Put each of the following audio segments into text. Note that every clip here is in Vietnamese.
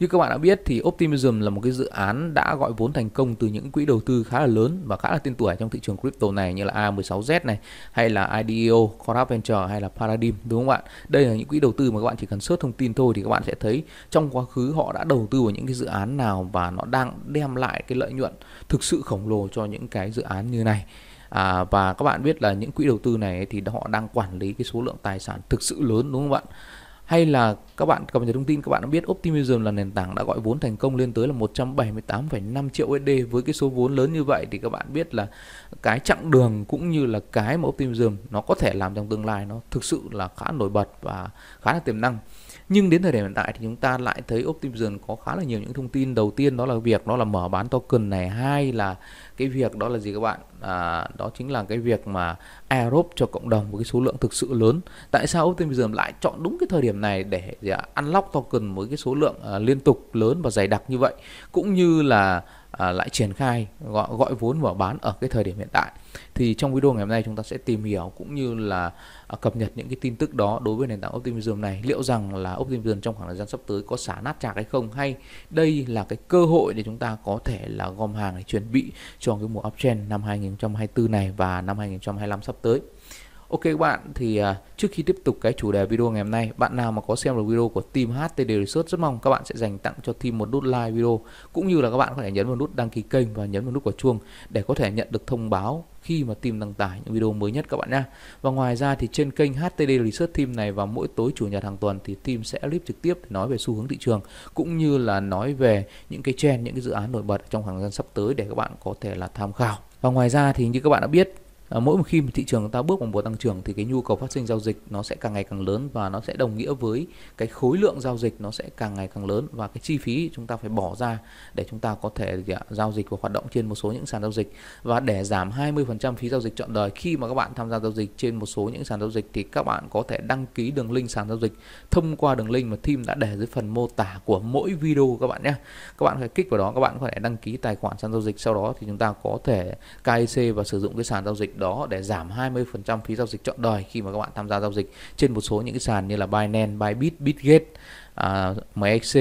Như các bạn đã biết thì Optimism là một cái dự án đã gọi vốn thành công từ những quỹ đầu tư khá là lớn và khá là tên tuổi trong thị trường crypto này như là A16Z này hay là IDEO, Corap Venture hay là Paradigm đúng không bạn? Đây là những quỹ đầu tư mà các bạn chỉ cần search thông tin thôi thì các bạn sẽ thấy trong quá khứ họ đã đầu tư vào những cái dự án nào và nó đang đem lại cái lợi nhuận thực sự khổng lồ cho những cái dự án như này. À, và các bạn biết là những quỹ đầu tư này thì họ đang quản lý cái số lượng tài sản thực sự lớn đúng không bạn? hay là các bạn cập nhật thông tin các bạn đã biết Optimism là nền tảng đã gọi vốn thành công lên tới là 178,5 triệu USD với cái số vốn lớn như vậy thì các bạn biết là cái chặng đường cũng như là cái mà Optimism nó có thể làm trong tương lai nó thực sự là khá nổi bật và khá là tiềm năng nhưng đến thời điểm hiện tại thì chúng ta lại thấy Optivision có khá là nhiều những thông tin đầu tiên đó là việc đó là mở bán token này hay là cái việc đó là gì các bạn à, đó chính là cái việc mà Aerob cho cộng đồng với cái số lượng thực sự lớn tại sao Optimism lại chọn đúng cái thời điểm này để gì à, unlock token với cái số lượng à, liên tục lớn và dày đặc như vậy cũng như là à, lại triển khai gọi gọi vốn mở bán ở cái thời điểm hiện tại thì trong video ngày hôm nay chúng ta sẽ tìm hiểu cũng như là à, cập nhật những cái tin tức đó đối với nền tảng Optimism này liệu rằng là Optimism trong khoảng thời gian sắp tới có xả nát chạc hay không hay đây là cái cơ hội để chúng ta có thể là gom hàng để chuẩn bị cho cái mùa uptrend năm 2024 này và năm 2025 sắp tới Ok các bạn, thì à, trước khi tiếp tục cái chủ đề video ngày hôm nay, bạn nào mà có xem được video của team HTD Research rất mong các bạn sẽ dành tặng cho team một nút like video cũng như là các bạn có thể nhấn vào nút đăng ký kênh và nhấn vào nút quả chuông để có thể nhận được thông báo khi mà team đăng tải những video mới nhất các bạn nha. Và ngoài ra thì trên kênh HTD Research Team này vào mỗi tối chủ nhật hàng tuần thì team sẽ clip trực tiếp để nói về xu hướng thị trường cũng như là nói về những cái trend, những cái dự án nổi bật trong khoảng thời gian sắp tới để các bạn có thể là tham khảo. Và ngoài ra thì như các bạn đã biết Ờ, mỗi một khi thị trường ta bước vào mùa tăng trưởng thì cái nhu cầu phát sinh giao dịch nó sẽ càng ngày càng lớn và nó sẽ đồng nghĩa với cái khối lượng giao dịch nó sẽ càng ngày càng lớn và cái chi phí chúng ta phải bỏ ra để chúng ta có thể à, giao dịch và hoạt động trên một số những sàn giao dịch và để giảm 20% phí giao dịch chọn đời khi mà các bạn tham gia giao dịch trên một số những sàn giao dịch thì các bạn có thể đăng ký đường link sàn giao dịch thông qua đường link mà team đã để dưới phần mô tả của mỗi video các bạn nhé các bạn phải kích vào đó các bạn có thể đăng ký tài khoản sàn giao dịch sau đó thì chúng ta có thể KIC và sử dụng cái sàn giao dịch đó để giảm 20% phí giao dịch chọn đời khi mà các bạn tham gia giao dịch trên một số những cái sàn như là Binance, Bybit, Bitget, à, MEXC,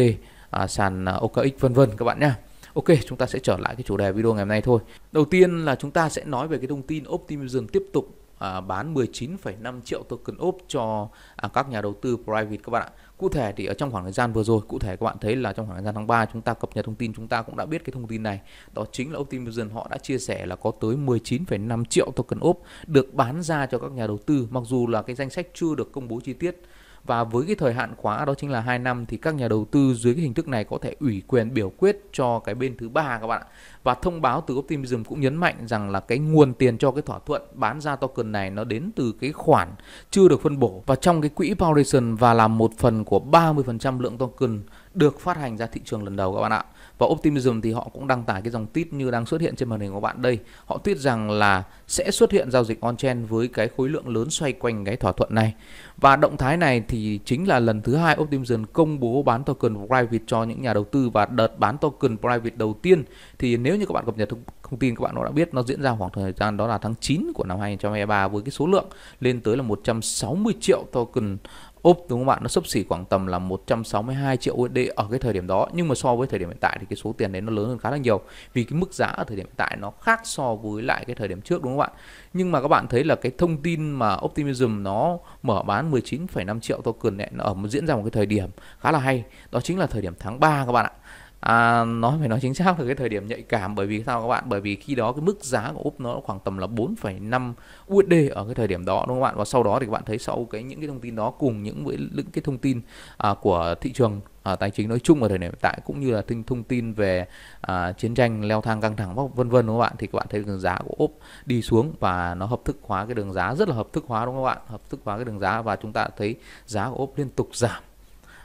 à, sàn à, OKX vân vân các bạn nhé. Ok, chúng ta sẽ trở lại cái chủ đề video ngày hôm nay thôi. Đầu tiên là chúng ta sẽ nói về cái thông tin Optimism tiếp tục À, bán 19,5 triệu token OP cho à, các nhà đầu tư private các bạn ạ. Cụ thể thì ở trong khoảng thời gian vừa rồi, cụ thể các bạn thấy là trong khoảng thời gian tháng 3 chúng ta cập nhật thông tin chúng ta cũng đã biết cái thông tin này. Đó chính là Optimism họ đã chia sẻ là có tới 19,5 triệu token OP được bán ra cho các nhà đầu tư mặc dù là cái danh sách chưa được công bố chi tiết và với cái thời hạn khóa đó chính là 2 năm thì các nhà đầu tư dưới cái hình thức này có thể ủy quyền biểu quyết cho cái bên thứ ba các bạn ạ và thông báo từ Optimism cũng nhấn mạnh rằng là cái nguồn tiền cho cái thỏa thuận bán ra token này nó đến từ cái khoản chưa được phân bổ và trong cái quỹ Foundation và là một phần của 30% lượng token được phát hành ra thị trường lần đầu các bạn ạ. Và Optimism thì họ cũng đăng tải cái dòng tweet như đang xuất hiện trên màn hình của bạn đây. Họ tweet rằng là sẽ xuất hiện giao dịch on-chain với cái khối lượng lớn xoay quanh cái thỏa thuận này. Và động thái này thì chính là lần thứ hai Optimism công bố bán token private cho những nhà đầu tư và đợt bán token private đầu tiên thì nếu nếu như các bạn cập nhật thông thông tin các bạn đã biết nó diễn ra khoảng thời gian đó là tháng 9 của năm 2023 với cái số lượng lên tới là 160 triệu token ốp đúng không bạn nó sấp xỉ khoảng tầm là 162 triệu USD ở cái thời điểm đó nhưng mà so với thời điểm hiện tại thì cái số tiền đấy nó lớn hơn khá là nhiều vì cái mức giá ở thời điểm hiện tại nó khác so với lại cái thời điểm trước đúng không bạn nhưng mà các bạn thấy là cái thông tin mà Optimism nó mở bán 19,5 triệu token này nó ở diễn ra một cái thời điểm khá là hay đó chính là thời điểm tháng 3 các bạn ạ à, nói phải nói chính xác là cái thời điểm nhạy cảm bởi vì sao các bạn bởi vì khi đó cái mức giá của úp nó khoảng tầm là 4,5 USD ở cái thời điểm đó đúng không các bạn và sau đó thì các bạn thấy sau cái những cái thông tin đó cùng những với những cái thông tin à, của thị trường à, tài chính nói chung ở thời điểm hiện tại cũng như là thông thông tin về à, chiến tranh leo thang căng thẳng vân vân đúng không các bạn thì các bạn thấy đường giá của ốp đi xuống và nó hợp thức hóa cái đường giá rất là hợp thức hóa đúng không các bạn hợp thức hóa cái đường giá và chúng ta thấy giá của ốp liên tục giảm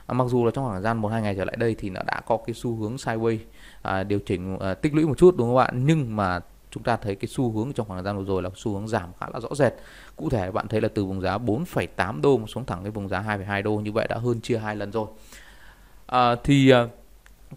À, mặc dù là trong khoảng thời gian một hai ngày trở lại đây thì nó đã có cái xu hướng sideways à, điều chỉnh à, tích lũy một chút đúng không bạn nhưng mà chúng ta thấy cái xu hướng trong khoảng thời gian vừa rồi là xu hướng giảm khá là rõ rệt. Cụ thể bạn thấy là từ vùng giá 4,8 đô xuống thẳng cái vùng giá 2,2 đô như vậy đã hơn chia hai lần rồi. À, thì à,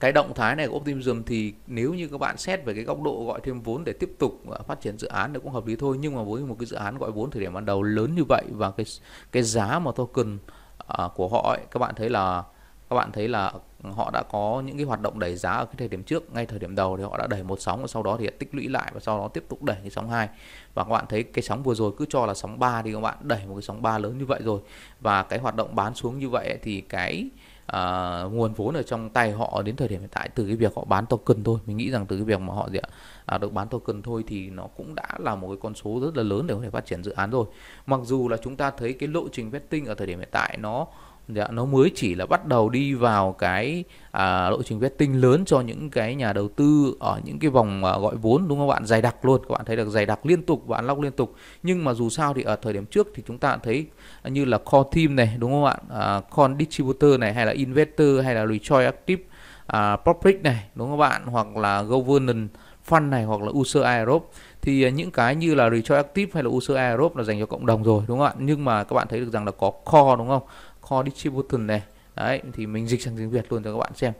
cái động thái này của Optimism thì nếu như các bạn xét về cái góc độ gọi thêm vốn để tiếp tục à, phát triển dự án thì cũng hợp lý thôi nhưng mà với một cái dự án gọi vốn thời điểm ban đầu lớn như vậy và cái cái giá mà token À, của họ ấy, các bạn thấy là các bạn thấy là họ đã có những cái hoạt động đẩy giá ở cái thời điểm trước ngay thời điểm đầu thì họ đã đẩy một sóng và sau đó thì tích lũy lại và sau đó tiếp tục đẩy cái sóng 2 và các bạn thấy cái sóng vừa rồi cứ cho là sóng 3 thì các bạn đẩy một cái sóng 3 lớn như vậy rồi và cái hoạt động bán xuống như vậy thì cái à, nguồn vốn ở trong tay họ đến thời điểm hiện tại từ cái việc họ bán token thôi mình nghĩ rằng từ cái việc mà họ gì ạ à, được bán token thôi thì nó cũng đã là một cái con số rất là lớn để có thể phát triển dự án rồi mặc dù là chúng ta thấy cái lộ trình vesting ở thời điểm hiện tại nó dạ, nó mới chỉ là bắt đầu đi vào cái à, lộ trình vetting lớn cho những cái nhà đầu tư ở những cái vòng à, gọi vốn đúng không bạn dày đặc luôn các bạn thấy được dày đặc liên tục và ăn lóc liên tục nhưng mà dù sao thì ở thời điểm trước thì chúng ta thấy như là core team này đúng không bạn à, core distributor này hay là investor hay là rejoin active à, public này đúng không bạn hoặc là governance fund này hoặc là user aerobe thì à, những cái như là Rejoin hay là User Aerobe là dành cho cộng đồng rồi đúng không ạ nhưng mà các bạn thấy được rằng là có core đúng không core distribution này đấy thì mình dịch sang tiếng việt luôn cho các bạn xem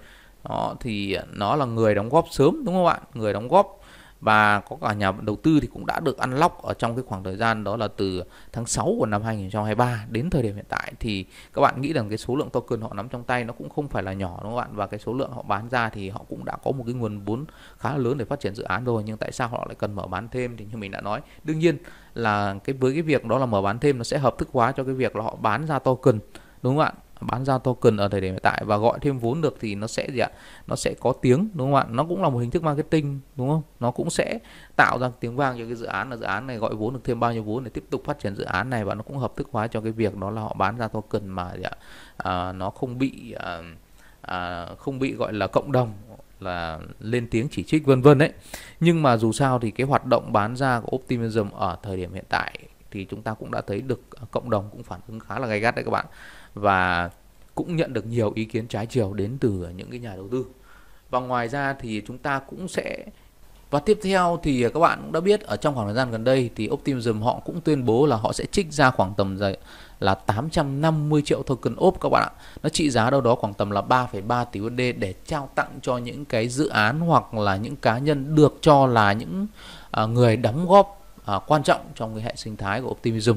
đó thì nó là người đóng góp sớm đúng không ạ? người đóng góp và có cả nhà đầu tư thì cũng đã được ăn lóc ở trong cái khoảng thời gian đó là từ tháng 6 của năm 2023 đến thời điểm hiện tại thì các bạn nghĩ rằng cái số lượng token họ nắm trong tay nó cũng không phải là nhỏ đúng không bạn và cái số lượng họ bán ra thì họ cũng đã có một cái nguồn vốn khá là lớn để phát triển dự án rồi nhưng tại sao họ lại cần mở bán thêm thì như mình đã nói đương nhiên là cái với cái việc đó là mở bán thêm nó sẽ hợp thức hóa cho cái việc là họ bán ra token đúng không ạ bán ra token ở thời điểm hiện tại và gọi thêm vốn được thì nó sẽ gì ạ nó sẽ có tiếng đúng không ạ nó cũng là một hình thức marketing đúng không nó cũng sẽ tạo ra tiếng vang cho cái dự án là dự án này gọi vốn được thêm bao nhiêu vốn để tiếp tục phát triển dự án này và nó cũng hợp thức hóa cho cái việc đó là họ bán ra token mà gì ạ à, nó không bị à, à, không bị gọi là cộng đồng là lên tiếng chỉ trích vân vân đấy nhưng mà dù sao thì cái hoạt động bán ra của optimism ở thời điểm hiện tại thì chúng ta cũng đã thấy được à, cộng đồng cũng phản ứng khá là gay gắt đấy các bạn và cũng nhận được nhiều ý kiến trái chiều đến từ những cái nhà đầu tư. Và ngoài ra thì chúng ta cũng sẽ và tiếp theo thì các bạn cũng đã biết ở trong khoảng thời gian gần đây thì Optimism họ cũng tuyên bố là họ sẽ trích ra khoảng tầm là 850 triệu token OP các bạn ạ. Nó trị giá đâu đó khoảng tầm là 3,3 tỷ USD để trao tặng cho những cái dự án hoặc là những cá nhân được cho là những à, người đóng góp à, quan trọng trong cái hệ sinh thái của Optimism.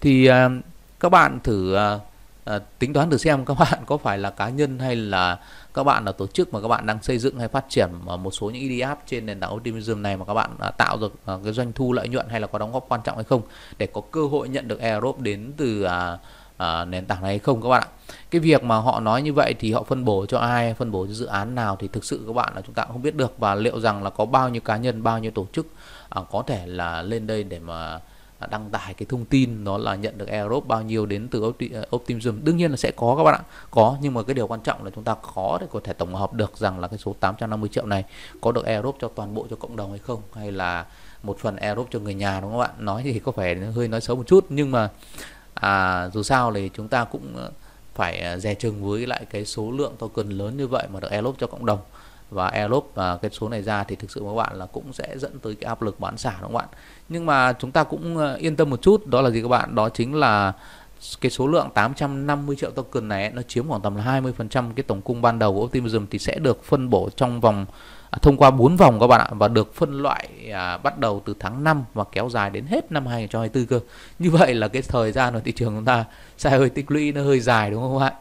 Thì à, các bạn thử Ờ, tính toán thử xem các bạn có phải là cá nhân hay là các bạn là tổ chức mà các bạn đang xây dựng hay phát triển một số những ED app trên nền tảng Optimism này mà các bạn à, tạo được à, cái doanh thu lợi nhuận hay là có đóng góp quan trọng hay không để có cơ hội nhận được airdrop đến từ à, à, nền tảng này hay không các bạn ạ cái việc mà họ nói như vậy thì họ phân bổ cho ai phân bổ cho dự án nào thì thực sự các bạn là chúng ta cũng không biết được và liệu rằng là có bao nhiêu cá nhân bao nhiêu tổ chức à, có thể là lên đây để mà đăng tải cái thông tin đó là nhận được Aerobe bao nhiêu đến từ ờ, Optimism đương nhiên là sẽ có các bạn ạ có nhưng mà cái điều quan trọng là chúng ta khó để có thể tổng hợp được rằng là cái số 850 triệu này có được Aerobe cho toàn bộ cho cộng đồng hay không hay là một phần Aerobe cho người nhà đúng không ạ nói thì có vẻ hơi nói xấu một chút nhưng mà à, dù sao thì chúng ta cũng ờ, phải ờ, dè chừng với lại cái số lượng token lớn như vậy mà được Aerobe cho cộng đồng và airlob và cái số này ra thì thực sự các bạn là cũng sẽ dẫn tới cái áp lực bán xả đúng không bạn nhưng mà chúng ta cũng ờ, yên tâm một chút đó là gì các bạn đó chính là cái số lượng 850 triệu token này nó chiếm khoảng tầm là 20% cái tổng cung ban đầu của Optimism thì sẽ được phân bổ trong vòng à, thông qua 4 vòng các bạn ạ và được phân loại à, bắt đầu từ tháng 5 và kéo dài đến hết năm 2024 cơ. Như vậy là cái thời gian ở thị trường chúng ta sẽ hơi tích lũy nó hơi dài đúng không các bạn?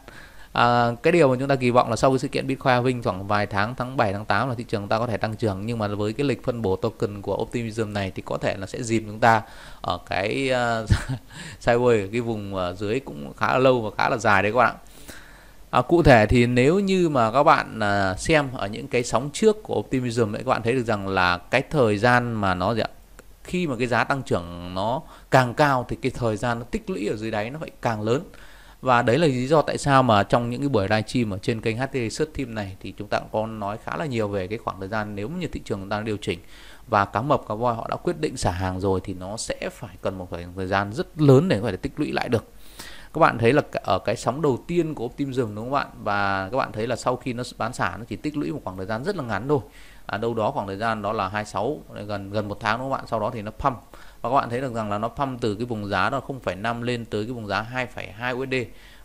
à, cái điều mà chúng ta kỳ vọng là sau cái sự kiện Bitcoin Vinh khoảng vài tháng tháng 7 tháng 8 là thị trường ta có thể tăng trưởng nhưng mà với cái lịch phân bổ token của Optimism này thì có thể là sẽ dìm chúng ta ở cái à, uh, sideways cái vùng ở dưới cũng khá là lâu và khá là dài đấy các bạn À, cụ thể thì nếu như mà các bạn à, xem ở những cái sóng trước của Optimism ấy các bạn thấy được rằng là cái thời gian mà nó gì ạ? khi mà cái giá tăng trưởng nó càng cao thì cái thời gian nó tích lũy ở dưới đáy nó phải càng lớn và đấy là lý do tại sao mà trong những cái buổi live stream ở trên kênh HT Search Team này thì chúng ta cũng có nói khá là nhiều về cái khoảng thời gian nếu như thị trường đang điều chỉnh và cá mập cá voi họ đã quyết định xả hàng rồi thì nó sẽ phải cần một khoảng thời gian rất lớn để có thể tích lũy lại được các bạn thấy là ở cái sóng đầu tiên của Optim dừng đúng không bạn và các bạn thấy là sau khi nó bán xả nó chỉ tích lũy một khoảng thời gian rất là ngắn thôi à, đâu đó khoảng thời gian đó là 26 gần gần một tháng đúng không bạn sau đó thì nó pump và các bạn thấy được rằng là nó pump từ cái vùng giá đó 0,5 lên tới cái vùng giá 2,2 USD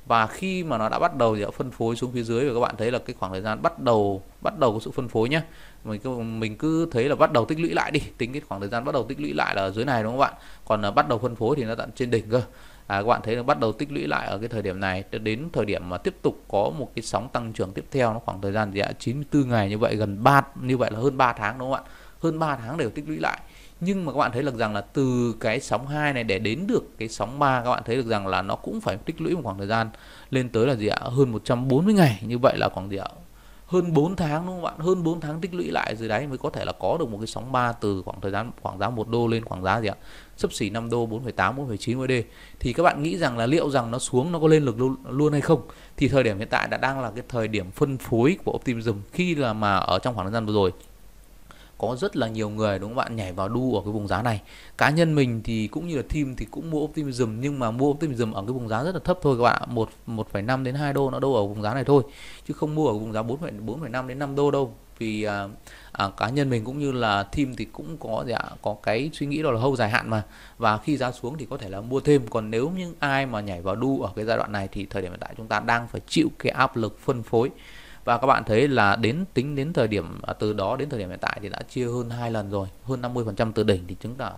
và khi mà nó đã bắt đầu thì đã phân phối xuống phía dưới và các bạn thấy là cái khoảng thời gian bắt đầu bắt đầu có sự phân phối nhé mình cứ mình cứ thấy là bắt đầu tích lũy lại đi tính cái khoảng thời gian bắt đầu tích lũy lại là ở dưới này đúng không bạn còn là bắt đầu phân phối thì nó tận trên đỉnh cơ à, các bạn thấy là bắt đầu tích lũy lại ở cái thời điểm này đến thời điểm mà tiếp tục có một cái sóng tăng trưởng tiếp theo nó khoảng thời gian gì ạ 94 ngày như vậy gần 3 như vậy là hơn 3 tháng đúng không ạ hơn 3 tháng đều tích lũy lại nhưng mà các bạn thấy được rằng là từ cái sóng 2 này để đến được cái sóng 3 các bạn thấy được rằng là nó cũng phải tích lũy một khoảng thời gian lên tới là gì ạ hơn 140 ngày như vậy là khoảng gì ạ hơn 4 tháng đúng không bạn hơn 4 tháng tích lũy lại rồi đấy mới có thể là có được một cái sóng 3 từ khoảng thời gian khoảng giá 1 đô lên khoảng giá gì ạ sấp xỉ 5 đô 4,8 4,9 USD thì các bạn nghĩ rằng là liệu rằng nó xuống nó có lên lực luôn, luôn hay không thì thời điểm hiện tại đã đang là cái thời điểm phân phối của Optimism khi là mà ở trong khoảng thời gian vừa rồi có rất là nhiều người đúng không bạn nhảy vào đu ở cái vùng giá này cá nhân mình thì cũng như là team thì cũng mua optimism nhưng mà mua optimism ở cái vùng giá rất là thấp thôi các bạn ạ một một phẩy năm đến 2 đô nó đâu ở vùng giá này thôi chứ không mua ở vùng giá bốn bốn phẩy năm đến 5 đô đâu vì à, à, cá nhân mình cũng như là team thì cũng có dạ, có cái suy nghĩ đó là hâu dài hạn mà và khi giá xuống thì có thể là mua thêm còn nếu như ai mà nhảy vào đu ở cái giai đoạn này thì thời điểm hiện tại chúng ta đang phải chịu cái áp lực phân phối và các bạn thấy là đến tính đến thời điểm à, từ đó đến thời điểm hiện tại thì đã chia hơn hai lần rồi hơn 50% từ đỉnh thì chứng tỏ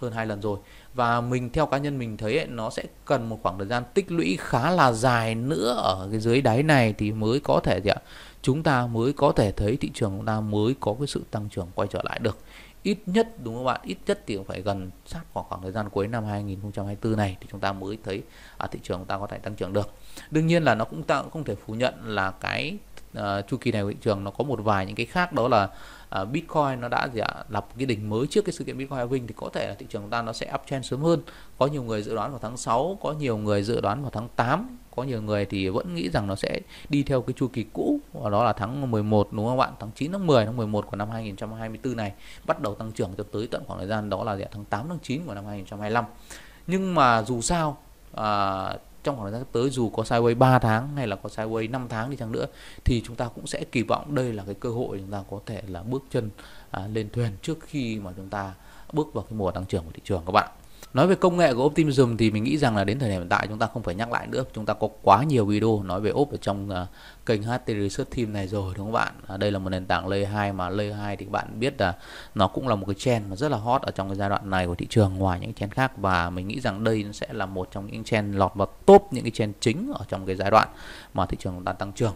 hơn hai lần rồi và mình theo cá nhân mình thấy ấy, nó sẽ cần một khoảng thời gian tích lũy khá là dài nữa ở cái dưới đáy này thì mới có thể gì ạ chúng ta mới có thể thấy thị trường chúng ta mới có cái sự tăng trưởng quay trở lại được ít nhất đúng không bạn ít nhất thì phải gần sát khoảng khoảng thời gian cuối năm 2024 này thì chúng ta mới thấy ở à, thị trường chúng ta có thể tăng trưởng được đương nhiên là nó cũng ta cũng không thể phủ nhận là cái uh, chu kỳ này của thị trường nó có một vài những cái khác đó là uh, Bitcoin nó đã gì ạ lập cái đỉnh mới trước cái sự kiện Bitcoin halving thì có thể là thị trường ta nó sẽ uptrend sớm hơn có nhiều người dự đoán vào tháng 6 có nhiều người dự đoán vào tháng 8 có nhiều người thì vẫn nghĩ rằng nó sẽ đi theo cái chu kỳ cũ và đó là tháng 11 đúng không bạn tháng 9 tháng 10 tháng 11 của năm 2024 này bắt đầu tăng trưởng cho tới tận khoảng thời gian đó là gì ạ? tháng 8 tháng 9 của năm 2025 nhưng mà dù sao à, trong khoảng thời gian tới dù có sideways 3 tháng hay là có sideways 5 tháng đi chăng nữa thì chúng ta cũng sẽ kỳ vọng đây là cái cơ hội chúng ta có thể là bước chân à, lên thuyền trước khi mà chúng ta bước vào cái mùa tăng trưởng của thị trường các bạn nói về công nghệ của Optimism thì mình nghĩ rằng là đến thời điểm hiện tại chúng ta không phải nhắc lại nữa chúng ta có quá nhiều video nói về op ở trong uh, kênh HT Research Team này rồi đúng không bạn à, đây là một nền tảng layer 2 mà layer 2 thì các bạn biết là nó cũng là một cái trend mà rất là hot ở trong cái giai đoạn này của thị trường ngoài những trend khác và mình nghĩ rằng đây sẽ là một trong những trend lọt vào top những cái trend chính ở trong cái giai đoạn mà thị trường đang tăng trưởng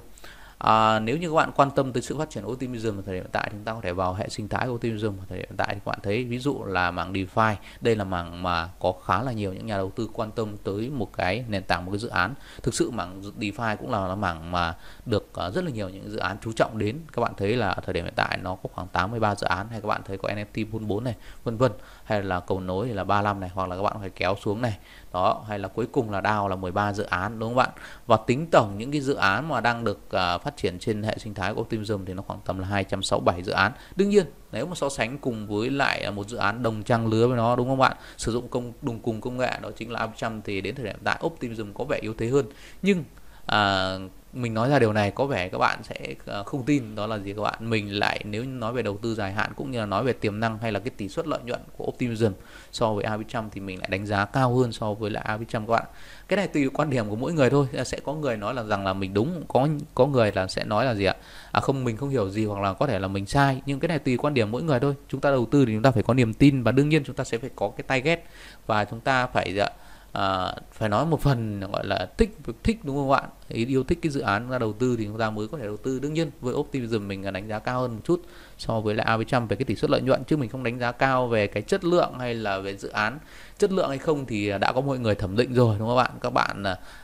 À, nếu như các bạn quan tâm tới sự phát triển optimism ở thời điểm hiện tại chúng ta có thể vào hệ sinh thái optimism ở thời điểm hiện tại thì các bạn thấy ví dụ là mảng DeFi đây là mảng mà có khá là nhiều những nhà đầu tư quan tâm tới một cái nền tảng một cái dự án thực sự mảng DeFi cũng là mảng mà được à, rất là nhiều những dự án chú trọng đến các bạn thấy là thời điểm hiện tại nó có khoảng 83 dự án hay các bạn thấy có NFT 44 này vân vân hay là cầu nối thì là 35 này hoặc là các bạn phải kéo xuống này đó hay là cuối cùng là DAO là 13 dự án đúng không bạn và tính tổng những cái dự án mà đang được uh, phát triển trên hệ sinh thái của Optimism thì nó khoảng tầm là 267 dự án. Đương nhiên nếu mà so sánh cùng với lại à, một dự án đồng trang lứa với nó đúng không bạn? Sử dụng công đồng cùng công nghệ đó chính là 500 thì đến thời điểm hiện tại Optimism có vẻ yếu thế hơn. Nhưng à, mình nói ra điều này có vẻ các bạn sẽ ờ, không tin đó là gì các bạn mình lại nếu nói về đầu tư dài hạn cũng như là nói về tiềm năng hay là cái tỷ suất lợi nhuận của Optimism so với Arbitrum thì mình lại đánh giá cao hơn so với lại Arbitrum các bạn cái này tùy quan điểm của mỗi người thôi ờ, sẽ có người nói là rằng là mình đúng có có người là sẽ nói là gì ạ à không mình không hiểu gì hoặc là có thể là mình sai nhưng cái này tùy quan điểm mỗi người thôi chúng ta đầu tư thì chúng ta phải có niềm tin và đương nhiên chúng ta sẽ phải có cái tay ghét và chúng ta phải ờ, à, phải nói một phần gọi là thích thích đúng không bạn ý yêu thích cái dự án ra đầu tư thì chúng ta mới có thể đầu tư đương nhiên với optimism mình đánh giá cao hơn một chút so với lại AB100 về cái tỷ suất lợi nhuận chứ mình không đánh giá cao về cái chất lượng hay là về dự án chất lượng hay không thì đã có mọi người thẩm định rồi đúng không các bạn các bạn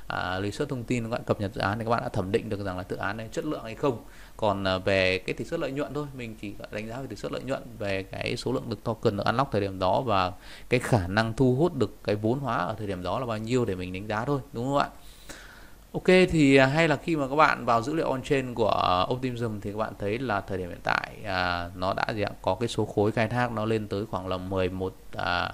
à, lý à, suất thông tin các bạn cập nhật dự án thì các bạn đã thẩm định được rằng là dự án này chất lượng hay không còn à, về cái tỷ suất lợi nhuận thôi mình chỉ đánh giá về tỷ suất lợi nhuận về cái số lượng được token được unlock thời điểm đó và cái khả năng thu hút được cái vốn hóa ở thời điểm đó là bao nhiêu để mình đánh giá thôi đúng không ạ Ok thì à, hay là khi mà các bạn vào dữ liệu on-chain của Optimism thì các bạn thấy là thời điểm hiện tại à, nó đã gì ạ? có cái số khối khai thác nó lên tới khoảng là 11 à,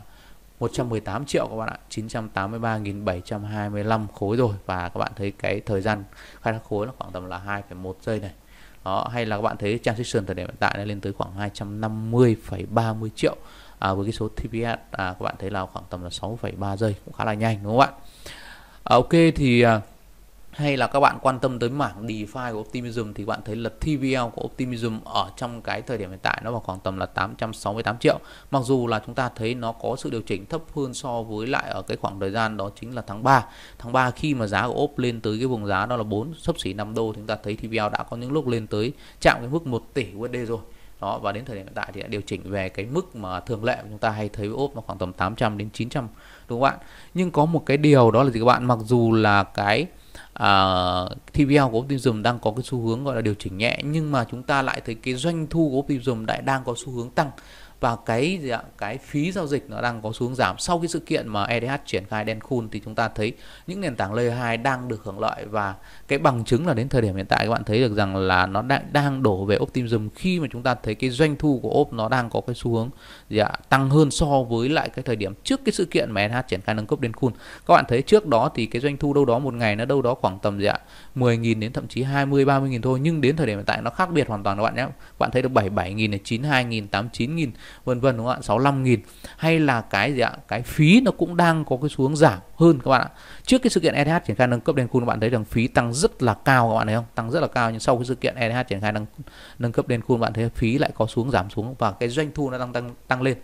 118 triệu các bạn ạ 983.725 khối rồi và các bạn thấy cái thời gian khai thác khối nó khoảng tầm là 2,1 giây này đó, hay là các bạn thấy transaction thời điểm hiện tại nó lên tới khoảng 250,30 triệu à, với cái số TPS à, các bạn thấy là khoảng tầm là 6,3 giây cũng khá là nhanh đúng không ạ à, ok thì à, hay là các bạn quan tâm tới mảng DeFi của Optimism thì bạn thấy là TVL của Optimism ở trong cái thời điểm hiện tại nó vào khoảng tầm là 868 triệu. Mặc dù là chúng ta thấy nó có sự điều chỉnh thấp hơn so với lại ở cái khoảng thời gian đó chính là tháng 3. Tháng 3 khi mà giá của OP lên tới cái vùng giá đó là 4 sấp xỉ 5 đô chúng ta thấy TVL đã có những lúc lên tới chạm cái mức 1 tỷ USD rồi đó và đến thời điểm hiện tại thì đã điều chỉnh về cái mức mà thường lệ chúng ta hay thấy ốp nó khoảng tầm 800 đến 900 đúng không bạn nhưng có một cái điều đó là gì các bạn mặc dù là cái uh, à, TVL của Optimism đang có cái xu hướng gọi là điều chỉnh nhẹ nhưng mà chúng ta lại thấy cái doanh thu của Optimism lại đang có xu hướng tăng và cái gì ạ? cái phí giao dịch nó đang có xuống giảm sau cái sự kiện mà ETH triển khai đen khun thì chúng ta thấy những nền tảng layer 2 đang được hưởng lợi và cái bằng chứng là đến thời điểm hiện tại các bạn thấy được rằng là nó đang đang đổ về optimism khi mà chúng ta thấy cái doanh thu của op nó đang có cái xu hướng gì ạ? tăng hơn so với lại cái thời điểm trước cái sự kiện mà ETH triển khai nâng cấp đen khun các bạn thấy trước đó thì cái doanh thu đâu đó một ngày nó đâu đó khoảng tầm gì ạ 10.000 đến thậm chí 20 30.000 thôi nhưng đến thời điểm hiện tại nó khác biệt hoàn toàn các bạn nhé bạn thấy được 77.000 này 92.000 89.000 vân vân đúng không ạ 65 nghìn hay là cái gì ạ cái phí nó cũng đang có cái xu hướng giảm hơn các bạn ạ trước cái sự kiện ETH triển khai nâng cấp đen coin các bạn thấy rằng phí tăng rất là cao các bạn thấy không tăng rất là cao nhưng sau cái sự kiện ETH triển khai nâng nâng cấp đen coin bạn thấy phí lại có xuống giảm xuống và cái doanh thu nó đang tăng tăng lên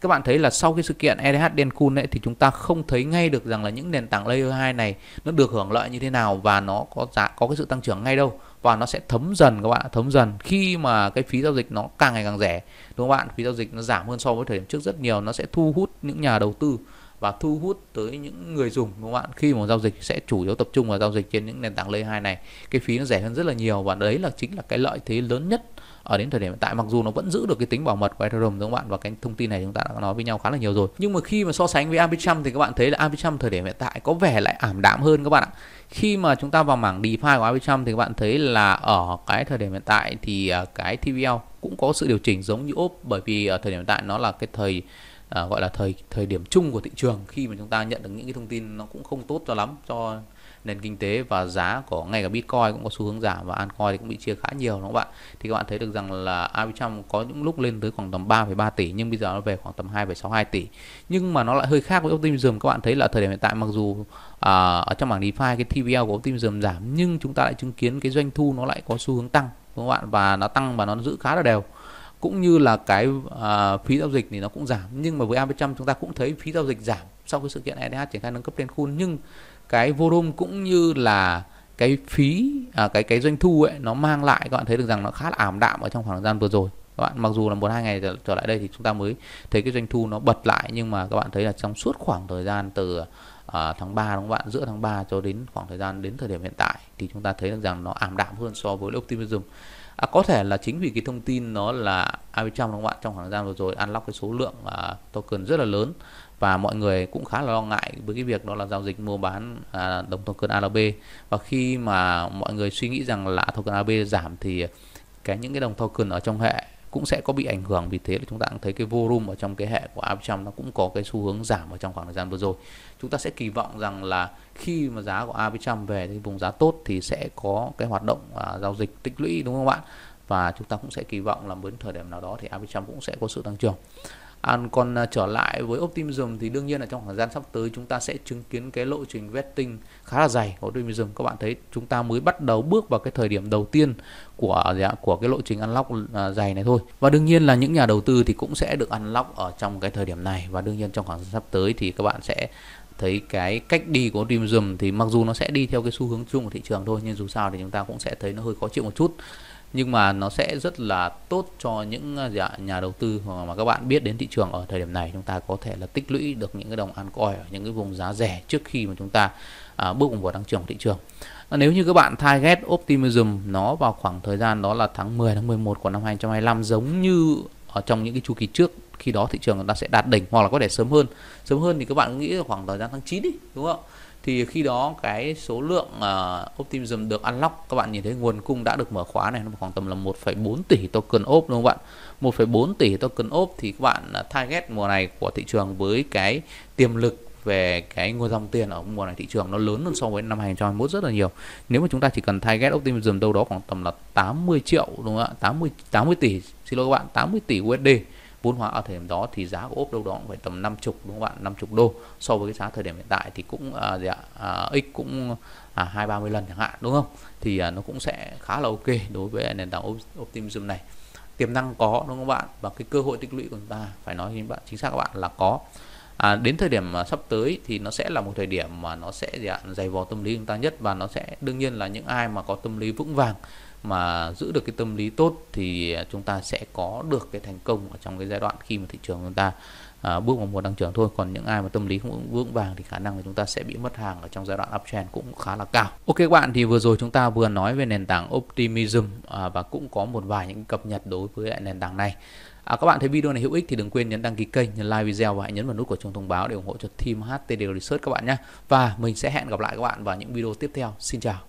các bạn thấy là sau cái sự kiện ETH Denkun ấy thì chúng ta không thấy ngay được rằng là những nền tảng layer 2 này nó được hưởng lợi như thế nào và nó có giá có cái sự tăng trưởng ngay đâu và nó sẽ thấm dần các bạn thấm dần khi mà cái phí giao dịch nó càng ngày càng rẻ đúng không bạn phí giao dịch nó giảm hơn so với thời điểm trước rất nhiều nó sẽ thu hút những nhà đầu tư và thu hút tới những người dùng đúng bạn khi mà giao dịch sẽ chủ yếu tập trung vào giao dịch trên những nền tảng layer 2 này cái phí nó rẻ hơn rất là nhiều và đấy là chính là cái lợi thế lớn nhất ở đến thời điểm hiện tại mặc dù nó vẫn giữ được cái tính bảo mật của Ethereum đúng không bạn và cái thông tin này chúng ta đã nói với nhau khá là nhiều rồi nhưng mà khi mà so sánh với Arbitrum thì các bạn thấy là Arbitrum thời điểm hiện tại có vẻ lại ảm đạm hơn các bạn ạ khi mà chúng ta vào mảng DeFi của Arbitrum thì các bạn thấy là ở cái thời điểm hiện tại thì à, cái TVL cũng có sự điều chỉnh giống như ốp bởi vì ở à, thời điểm hiện tại nó là cái thời à, gọi là thời thời điểm chung của thị trường khi mà chúng ta nhận được những cái thông tin nó cũng không tốt cho lắm cho nền kinh tế và giá của ngay cả Bitcoin cũng có xu hướng giảm và Altcoin thì cũng bị chia khá nhiều đúng không các bạn? Thì các bạn thấy được rằng là Arbitrum có những lúc lên tới khoảng tầm 3,3 tỷ nhưng bây giờ nó về khoảng tầm 2,62 tỷ. Nhưng mà nó lại hơi khác với Optimism các bạn thấy là thời điểm hiện tại mặc dù à, ở trong bảng DeFi cái TVL của Optimism giảm nhưng chúng ta lại chứng kiến cái doanh thu nó lại có xu hướng tăng đúng không các bạn? Và nó tăng và nó giữ khá là đều cũng như là cái à, phí giao dịch thì nó cũng giảm nhưng mà với a chúng ta cũng thấy phí giao dịch giảm sau cái sự kiện ETH triển khai nâng cấp lên khuôn nhưng cái volume cũng như là cái phí à, cái cái doanh thu ấy nó mang lại các bạn thấy được rằng nó khá là ảm đạm ở trong khoảng thời gian vừa rồi các bạn mặc dù là một hai ngày trở, trở lại đây thì chúng ta mới thấy cái doanh thu nó bật lại nhưng mà các bạn thấy là trong suốt khoảng thời gian từ à, tháng 3 đúng không bạn giữa tháng 3 cho đến khoảng thời gian đến thời điểm hiện tại thì chúng ta thấy được rằng nó ảm đạm hơn so với optimism à, có thể là chính vì cái thông tin nó là IP trong các bạn trong khoảng thời gian vừa rồi unlock cái số lượng à, token rất là lớn và mọi người cũng khá là lo ngại với cái việc đó là giao dịch mua bán à, đồng token ALB và khi mà mọi người suy nghĩ rằng là token ALB giảm thì cái những cái đồng token ở trong hệ cũng sẽ có bị ảnh hưởng vì thế là chúng ta cũng thấy cái volume ở trong cái hệ của áp nó cũng có cái xu hướng giảm ở trong khoảng thời gian vừa rồi chúng ta sẽ kỳ vọng rằng là khi mà giá của AB về cái vùng giá tốt thì sẽ có cái hoạt động à, giao dịch tích lũy đúng không ạ và chúng ta cũng sẽ kỳ vọng là đến thời điểm nào đó thì AB cũng sẽ có sự tăng trưởng À, còn trở lại với optimism thì đương nhiên là trong khoảng gian sắp tới chúng ta sẽ chứng kiến cái lộ trình vesting khá là dày của optimism. Các bạn thấy chúng ta mới bắt đầu bước vào cái thời điểm đầu tiên của của cái lộ trình unlock à, dày này thôi. Và đương nhiên là những nhà đầu tư thì cũng sẽ được unlock ở trong cái thời điểm này và đương nhiên trong khoảng sắp tới thì các bạn sẽ thấy cái cách đi của optimism thì mặc dù nó sẽ đi theo cái xu hướng chung của thị trường thôi nhưng dù sao thì chúng ta cũng sẽ thấy nó hơi khó chịu một chút nhưng mà nó sẽ rất là tốt cho những à, dạ, nhà đầu tư mà các bạn biết đến thị trường ở thời điểm này chúng ta có thể là tích lũy được những cái đồng ăn coi ở những cái vùng giá rẻ trước khi mà chúng ta à, bước vào tăng trưởng thị trường à, nếu như các bạn target optimism nó vào khoảng thời gian đó là tháng 10 tháng 11 của năm 2025 giống như ở trong những cái chu kỳ trước khi đó thị trường chúng ta sẽ đạt đỉnh hoặc là có thể sớm hơn sớm hơn thì các bạn nghĩ là khoảng thời gian tháng 9 đi đúng không thì khi đó cái số lượng uh, optimism được unlock các bạn nhìn thấy nguồn cung đã được mở khóa này nó khoảng tầm là 1,4 tỷ token op đúng không bạn 1,4 tỷ token op thì các bạn ờ, target mùa này của thị trường với cái tiềm lực về cái nguồn dòng tiền ở mùa này thị trường nó lớn hơn so với năm 2021 rất là nhiều. Nếu mà chúng ta chỉ cần target optimism đâu đó khoảng tầm là 80 triệu đúng không ạ? 80 80 tỷ xin lỗi các bạn, 80 tỷ USD vốn hóa ở thời điểm đó thì giá của ốp đâu đó cũng phải tầm 50 đúng không bạn 50 đô so với cái giá thời điểm hiện tại thì cũng à, dạ, à, x cũng à, 2 30 lần chẳng hạn đúng không thì à, nó cũng sẽ khá là ok đối với nền tảng Optimism này tiềm năng có đúng không bạn và cái cơ hội tích lũy của chúng ta phải nói với bạn chính xác các bạn là có à, đến thời điểm à, sắp tới thì nó sẽ là một thời điểm mà nó sẽ dạ, dày vò tâm lý chúng ta nhất và nó sẽ đương nhiên là những ai mà có tâm lý vững vàng mà giữ được cái tâm lý tốt thì à, chúng ta sẽ có được cái thành công ở trong cái giai đoạn khi mà thị trường chúng ta à, bước vào mùa tăng trưởng thôi còn những ai mà tâm lý không vững vàng thì khả năng là chúng ta sẽ bị mất hàng ở trong giai đoạn uptrend cũng khá là cao ok các bạn thì vừa rồi chúng ta vừa nói về nền tảng optimism à, và cũng có một vài những cập nhật đối với lại nền tảng này À, các bạn thấy video này hữu ích thì đừng quên nhấn đăng ký kênh, nhấn like video và hãy nhấn vào nút của chuông thông báo để ủng hộ cho team HTD Research các bạn nhé. Và mình sẽ hẹn gặp lại các bạn vào những video tiếp theo. Xin chào.